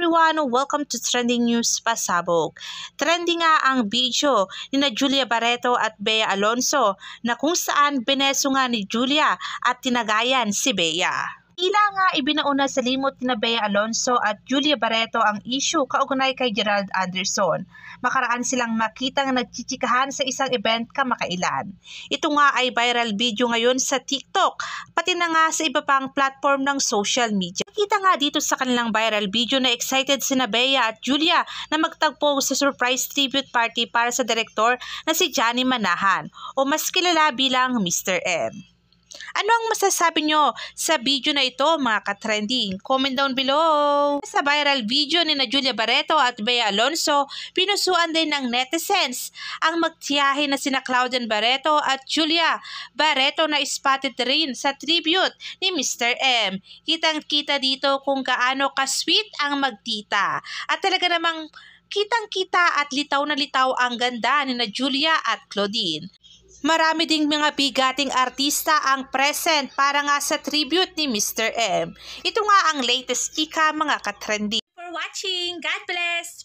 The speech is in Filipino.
everyone! Welcome to Trending News Pasabog. Trending nga ang video ni na Julia Barreto at Bea Alonso na kung saan bineso nga ni Julia at tinagayan si Bea. Tila nga ibinauna sa limot ni Bea Alonso at Julia Barreto ang issue kaugnay kay Gerald Anderson. Makaraan silang makitang nagchichikahan sa isang event kamakailan. Ito nga ay viral video ngayon sa TikTok, pati na nga sa iba pang platform ng social media. Nakita nga dito sa kanilang viral video na excited si Bea at Julia na magtagpo sa surprise tribute party para sa direktor na si Johnny Manahan o mas kilala bilang Mr. M. Ano ang masasabi nyo sa video na ito mga ka-trending? Comment down below! Sa viral video ni na Julia Barreto at Bea Alonso, pinusuan din ng netizens ang magtiyahin na sina Claudian Barreto at Julia Barreto na spotted rin sa tribute ni Mr. M. Kitang-kita dito kung gaano ka-sweet ang magtita. At talaga namang kitang-kita at litaw na litaw ang ganda ni na Julia at Claudine. Marami ding mga bigating artista ang present para nga sa tribute ni Mr. M. Ito nga ang latest chika mga katrendy. For watching! God bless!